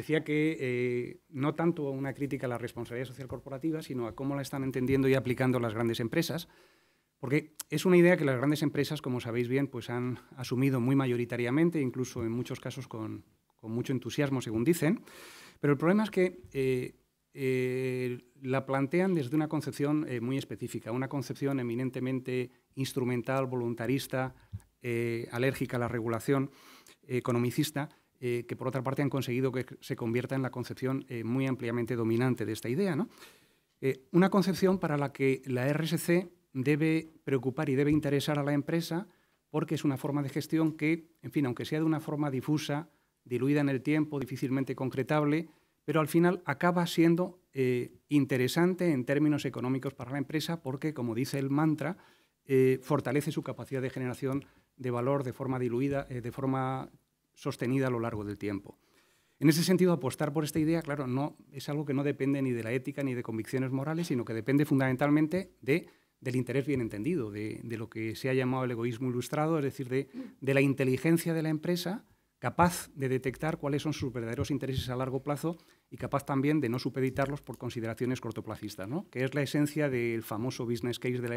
decía que eh, no tanto una crítica a la responsabilidad social corporativa, sino a cómo la están entendiendo y aplicando las grandes empresas, porque es una idea que las grandes empresas, como sabéis bien, pues han asumido muy mayoritariamente, incluso en muchos casos con, mucho entusiasmo, según dicen, pero el problema es que eh, eh, la plantean desde una concepción muy específica, una concepción eminentemente instrumental, voluntarista, alérgica a la regulación, economicista, eh, que por otra parte han conseguido que se convierta en la concepción eh, muy ampliamente dominante de esta idea. ¿no? Eh, una concepción para la que la RSC debe preocupar y debe interesar a la empresa porque es una forma de gestión que, en fin, aunque sea de una forma difusa, diluida en el tiempo, difícilmente concretable, pero al final acaba siendo interesante en términos económicos para la empresa porque, como dice el mantra, fortalece su capacidad de generación de valor de forma diluida, de forma sostenida a lo largo del tiempo. En ese sentido, apostar por esta idea, claro, no, es algo que no depende ni de la ética ni de convicciones morales, sino que depende fundamentalmente del interés bien entendido, de, lo que se ha llamado el egoísmo ilustrado, es decir, de, la inteligencia de la empresa capaz de detectar cuáles son sus verdaderos intereses a largo plazo y capaz también de no supeditarlos por consideraciones cortoplacistas, que es la esencia del famoso business case de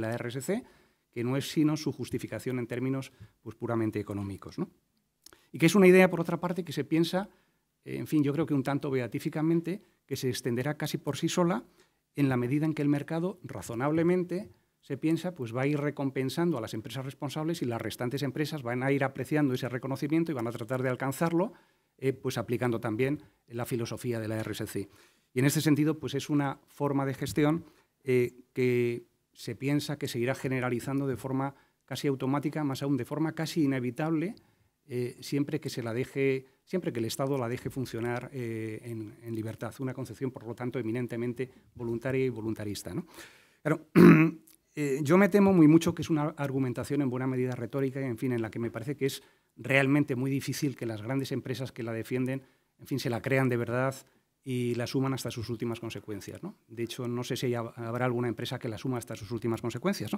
la, de RSC, que no es sino su justificación en términos pues, puramente económicos. ¿no? Y que es una idea, por otra parte, que se piensa, eh, en fin, yo creo que un tanto beatíficamente, que se extenderá casi por sí sola en la medida en que el mercado, razonablemente, se piensa, pues va a ir recompensando a las empresas responsables y las restantes empresas van a ir apreciando ese reconocimiento y van a tratar de alcanzarlo, eh, pues aplicando también la filosofía de la RSC. Y en este sentido, pues es una forma de gestión eh, que se piensa que se irá generalizando de forma casi automática, más aún de forma casi inevitable, eh, siempre que se la deje, siempre que el Estado la deje funcionar eh, en, libertad. Una concepción, por lo tanto, eminentemente voluntaria y voluntarista. ¿no? Eh, yo me temo muy mucho que es una argumentación en buena medida retórica, en fin, en la que me parece que es realmente muy difícil que las grandes empresas que la defienden, en fin, se la crean de verdad y la suman hasta sus últimas consecuencias. De hecho, no sé si habrá alguna empresa que la suma hasta sus últimas consecuencias,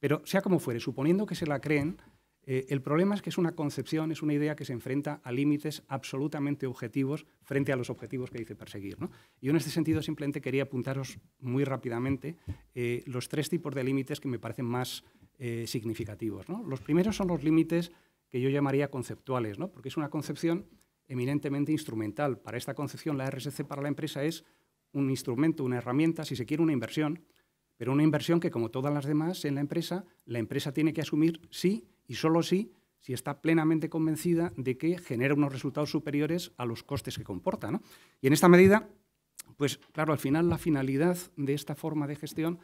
pero sea como fuere, suponiendo que se la creen, eh, el problema es que es una concepción, es una idea que se enfrenta a límites absolutamente objetivos frente a los objetivos que dice perseguir. ¿no? Yo en este sentido simplemente quería apuntaros muy rápidamente eh, los tres tipos de límites que me parecen más eh, significativos. Los primeros son los límites que yo llamaría conceptuales, ¿no? porque es una concepción eminentemente instrumental. Para esta concepción la RSC para la empresa es un instrumento, una herramienta, si se quiere una inversión, pero una inversión que como todas las demás en la empresa, la empresa tiene que asumir sí y solo sí si está plenamente convencida de que genera unos resultados superiores a los costes que comporta. Y en esta medida, pues claro, al final la finalidad de esta forma de gestión,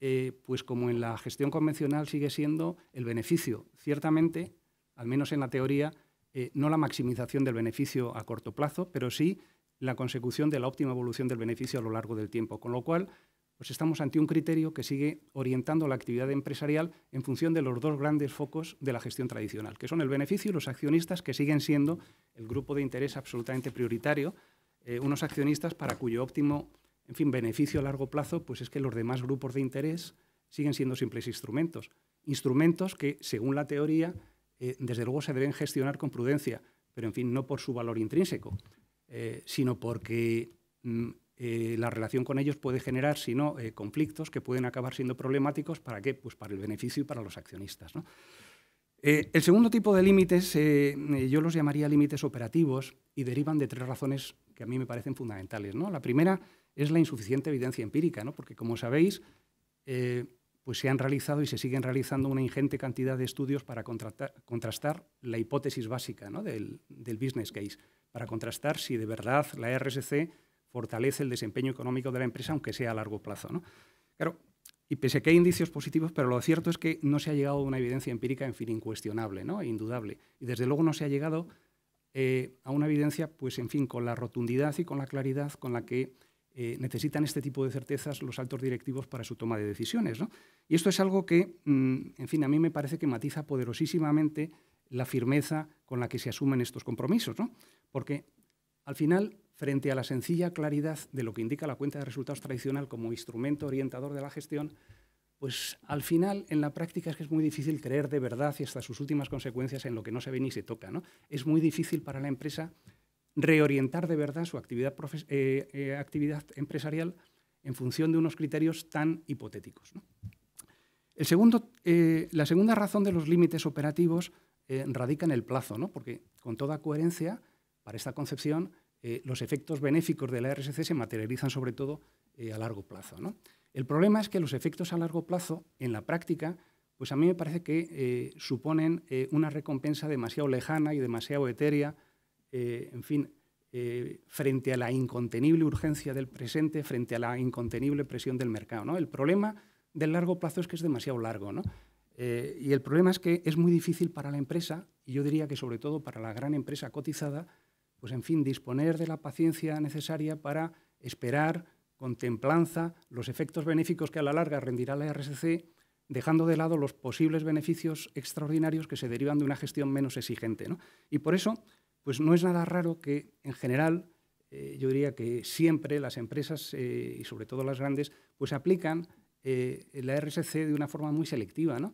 eh, pues como en la gestión convencional sigue siendo el beneficio, ciertamente, al menos en la teoría, eh, no la maximización del beneficio a corto plazo, pero sí la consecución de la óptima evolución del beneficio a lo largo del tiempo. Con lo cual, pues estamos ante un criterio que sigue orientando la actividad empresarial en función de los dos grandes focos de la gestión tradicional, que son el beneficio y los accionistas, que siguen siendo el grupo de interés absolutamente prioritario, eh, unos accionistas para cuyo óptimo, en fin, beneficio a largo plazo, pues es que los demás grupos de interés siguen siendo simples instrumentos. Instrumentos que, según la teoría, eh, desde luego se deben gestionar con prudencia, pero en fin, no por su valor intrínseco, eh, sino porque mm, eh, la relación con ellos puede generar, si no, eh, conflictos que pueden acabar siendo problemáticos. ¿Para qué? Pues para el beneficio y para los accionistas. Eh, el segundo tipo de límites, yo los llamaría límites operativos y derivan de tres razones que a mí me parecen fundamentales. La primera es la insuficiente evidencia empírica, porque como sabéis, pues se han realizado y se siguen realizando una ingente cantidad de estudios para contrastar la hipótesis básica del, del business case, para contrastar si de verdad la RSC fortalece el desempeño económico de la empresa, aunque sea a largo plazo. ¿no? Claro, y pese a que hay indicios positivos, pero lo cierto es que no se ha llegado a una evidencia empírica, en fin, incuestionable, ¿no? E indudable. Y desde luego no se ha llegado eh, a una evidencia, pues en fin, con la rotundidad y con la claridad con la que eh, necesitan este tipo de certezas los altos directivos para su toma de decisiones. Y esto es algo que, mm, en fin, a mí me parece que matiza poderosísimamente la firmeza con la que se asumen estos compromisos, porque al final frente a la sencilla claridad de lo que indica la cuenta de resultados tradicional como instrumento orientador de la gestión, pues al final en la práctica es que es muy difícil creer de verdad y hasta sus últimas consecuencias en lo que no se ve ni se toca. Es muy difícil para la empresa reorientar de verdad su actividad, eh, eh, empresarial en función de unos criterios tan hipotéticos. Eh, la segunda razón de los límites operativos radica en el plazo, ¿no? porque con toda coherencia, para esta concepción, eh, los efectos benéficos de la RSC se materializan sobre todo eh, a largo plazo. ¿no? El problema es que los efectos a largo plazo, en la práctica, pues a mí me parece que eh, suponen una recompensa demasiado lejana y demasiado etérea, en fin, frente a la incontenible urgencia del presente, frente a la incontenible presión del mercado. El problema del largo plazo es que es demasiado largo. y el problema es que es muy difícil para la empresa, y yo diría que sobre todo para la gran empresa cotizada, pues en fin, disponer de la paciencia necesaria para esperar con templanza los efectos benéficos que a la larga rendirá la RSC, dejando de lado los posibles beneficios extraordinarios que se derivan de una gestión menos exigente. Y por eso, pues no es nada raro que, en general, eh, yo diría que siempre las empresas, eh, y sobre todo las grandes, pues aplican eh, la RSC de una forma muy selectiva, ¿no?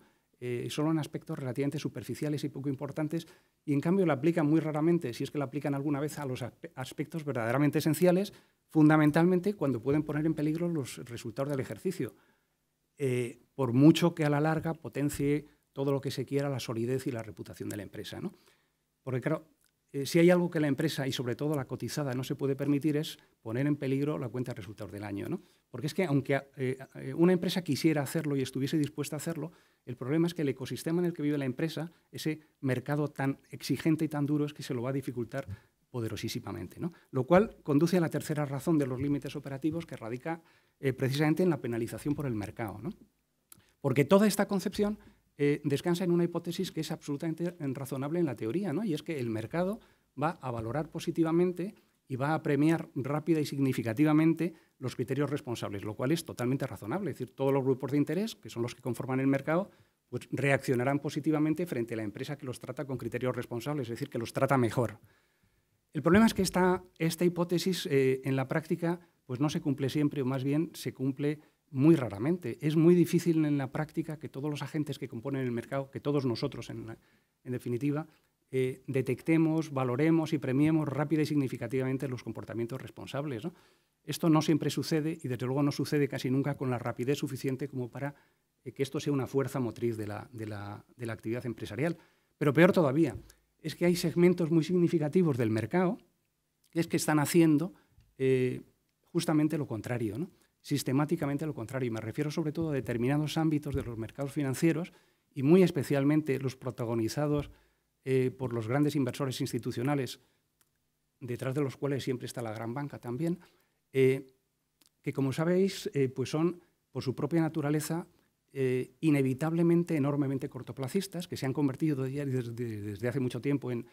solo en aspectos relativamente superficiales y poco importantes, y en cambio la aplican muy raramente, si es que la aplican alguna vez a los aspectos verdaderamente esenciales, fundamentalmente cuando pueden poner en peligro los resultados del ejercicio. Eh, por mucho que a la larga potencie todo lo que se quiera la solidez y la reputación de la empresa. ¿no? Porque claro, eh, si hay algo que la empresa y sobre todo la cotizada no se puede permitir es poner en peligro la cuenta de resultados del año. Porque es que aunque eh, eh, una empresa quisiera hacerlo y estuviese dispuesta a hacerlo, el problema es que el ecosistema en el que vive la empresa, ese mercado tan exigente y tan duro, es que se lo va a dificultar poderosísimamente. Lo cual conduce a la tercera razón de los límites operativos que radica precisamente en la penalización por el mercado. Porque toda esta concepción eh, descansa en una hipótesis que es absolutamente razonable en la teoría, ¿no? y es que el mercado va a valorar positivamente y va a premiar rápida y significativamente los criterios responsables, lo cual es totalmente razonable. Es decir, todos los grupos de interés, que son los que conforman el mercado, pues reaccionarán positivamente frente a la empresa que los trata con criterios responsables, es decir, que los trata mejor. El problema es que esta, hipótesis eh, en la práctica pues no se cumple siempre, o más bien se cumple muy raramente. Es muy difícil en la práctica que todos los agentes que componen el mercado, que todos nosotros en, definitiva, eh, detectemos, valoremos y premiemos rápida y significativamente los comportamientos responsables. Esto no siempre sucede y desde luego no sucede casi nunca con la rapidez suficiente como para eh, que esto sea una fuerza motriz de la, actividad empresarial. Pero peor todavía, es que hay segmentos muy significativos del mercado que es que están haciendo eh, justamente lo contrario. ¿no? sistemáticamente lo contrario. Y me refiero sobre todo a determinados ámbitos de los mercados financieros y muy especialmente los protagonizados eh, por los grandes inversores institucionales, detrás de los cuales siempre está la gran banca también, eh, que como sabéis, eh, pues son por su propia naturaleza inevitablemente enormemente cortoplacistas, que se han convertido desde, desde hace mucho tiempo en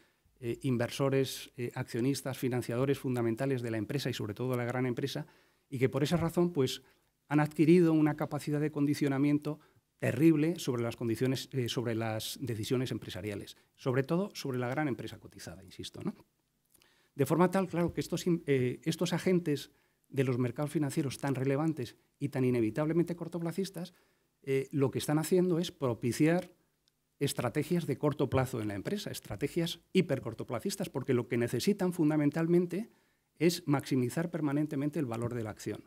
inversores, accionistas, financiadores fundamentales de la empresa y sobre todo de la gran empresa, y que por esa razón pues, han adquirido una capacidad de condicionamiento terrible sobre las condiciones, eh, sobre las decisiones empresariales, sobre todo sobre la gran empresa cotizada, insisto. ¿no? De forma tal, claro, que estos, eh, agentes de los mercados financieros tan relevantes y tan inevitablemente cortoplacistas, eh, lo que están haciendo es propiciar estrategias de corto plazo en la empresa, estrategias hipercortoplacistas, porque lo que necesitan fundamentalmente es maximizar permanentemente el valor de la acción.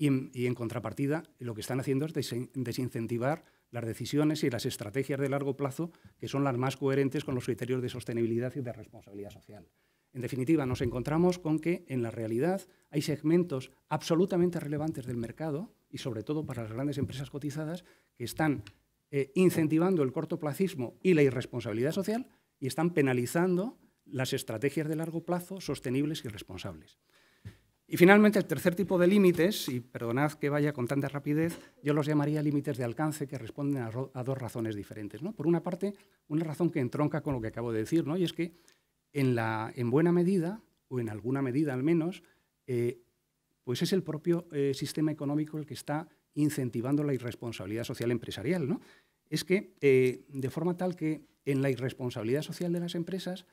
Y en, contrapartida, lo que están haciendo es desincentivar las decisiones y las estrategias de largo plazo que son las más coherentes con los criterios de sostenibilidad y de responsabilidad social. En definitiva, nos encontramos con que en la realidad hay segmentos absolutamente relevantes del mercado y sobre todo para las grandes empresas cotizadas que están eh, incentivando el cortoplacismo y la irresponsabilidad social y están penalizando las estrategias de largo plazo sostenibles y responsables. Y finalmente, el tercer tipo de límites, y perdonad que vaya con tanta rapidez, yo los llamaría límites de alcance que responden a, dos razones diferentes. Por una parte, una razón que entronca con lo que acabo de decir, ¿no? y es que en, la, en buena medida, o en alguna medida al menos, eh, pues es el propio eh, sistema económico el que está incentivando la irresponsabilidad social empresarial. ¿no? Es que, eh, de forma tal que en la irresponsabilidad social de las empresas,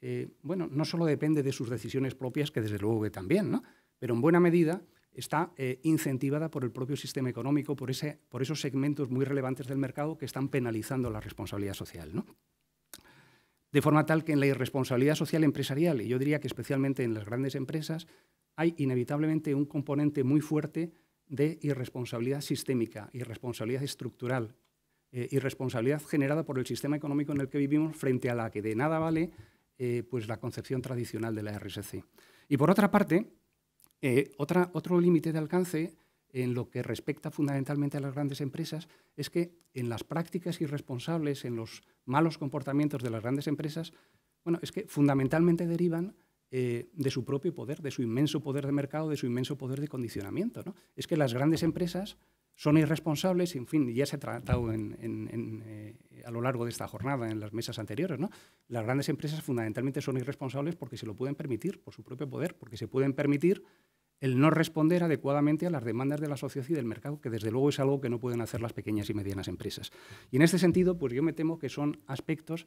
eh, bueno, no solo depende de sus decisiones propias, que desde luego que también, pero en buena medida está eh, incentivada por el propio sistema económico, por, ese, por esos segmentos muy relevantes del mercado que están penalizando la responsabilidad social. De forma tal que en la irresponsabilidad social empresarial, y yo diría que especialmente en las grandes empresas, hay inevitablemente un componente muy fuerte de irresponsabilidad sistémica, irresponsabilidad estructural, eh, irresponsabilidad generada por el sistema económico en el que vivimos frente a la que de nada vale eh, pues la concepción tradicional de la RSC. Y por otra parte, eh, otro límite de alcance en lo que respecta fundamentalmente a las grandes empresas es que en las prácticas irresponsables, en los malos comportamientos de las grandes empresas, bueno, es que fundamentalmente derivan eh, de su propio poder, de su inmenso poder de mercado, de su inmenso poder de condicionamiento. ¿no? Es que las grandes empresas son irresponsables, en fin, ya se ha tratado eh, a lo largo de esta jornada en las mesas anteriores, ¿no? Las grandes empresas fundamentalmente son irresponsables porque se lo pueden permitir por su propio poder, porque se pueden permitir el no responder adecuadamente a las demandas de la sociedad y del mercado, que desde luego es algo que no pueden hacer las pequeñas y medianas empresas. Y en este sentido, pues yo me temo que son aspectos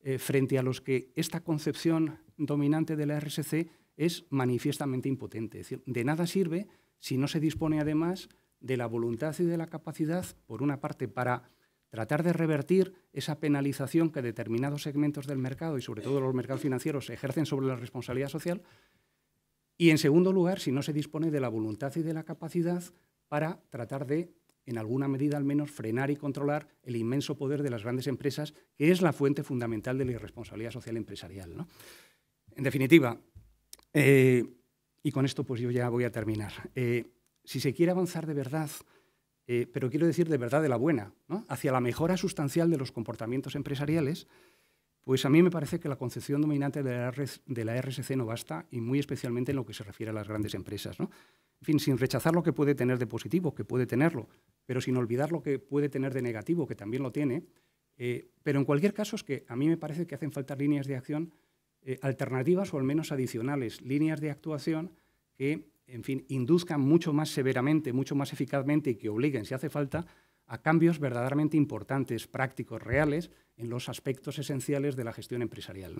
eh, frente a los que esta concepción dominante de la RSC es manifiestamente impotente. Es decir, de nada sirve si no se dispone además de la voluntad y de la capacidad, por una parte, para tratar de revertir esa penalización que determinados segmentos del mercado y sobre todo los mercados financieros ejercen sobre la responsabilidad social. Y en segundo lugar, si no se dispone de la voluntad y de la capacidad para tratar de, en alguna medida al menos, frenar y controlar el inmenso poder de las grandes empresas, que es la fuente fundamental de la irresponsabilidad social empresarial. ¿no? En definitiva, eh, y con esto pues yo ya voy a terminar. Eh, si se quiere avanzar de verdad, eh, pero quiero decir de verdad de la buena, hacia la mejora sustancial de los comportamientos empresariales, pues a mí me parece que la concepción dominante de la, RSC no basta, y muy especialmente en lo que se refiere a las grandes empresas. En fin, sin rechazar lo que puede tener de positivo, que puede tenerlo, pero sin olvidar lo que puede tener de negativo, que también lo tiene. Eh, pero en cualquier caso es que a mí me parece que hacen falta líneas de acción eh, alternativas o al menos adicionales, líneas de actuación que en fin, induzcan mucho más severamente, mucho más eficazmente y que obliguen, si hace falta, a cambios verdaderamente importantes, prácticos, reales, en los aspectos esenciales de la gestión empresarial.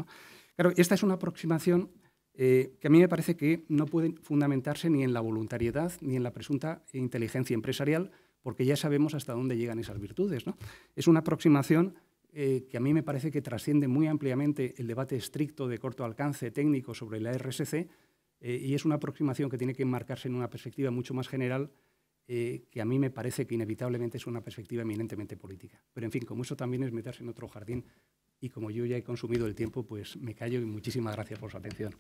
Claro, esta es una aproximación eh, que a mí me parece que no puede fundamentarse ni en la voluntariedad ni en la presunta inteligencia empresarial, porque ya sabemos hasta dónde llegan esas virtudes. Es una aproximación eh, que a mí me parece que trasciende muy ampliamente el debate estricto de corto alcance técnico sobre la RSC eh, y es una aproximación que tiene que enmarcarse en una perspectiva mucho más general, eh, que a mí me parece que inevitablemente es una perspectiva eminentemente política. Pero en fin, como eso también es meterse en otro jardín, y como yo ya he consumido el tiempo, pues me callo y muchísimas gracias por su atención.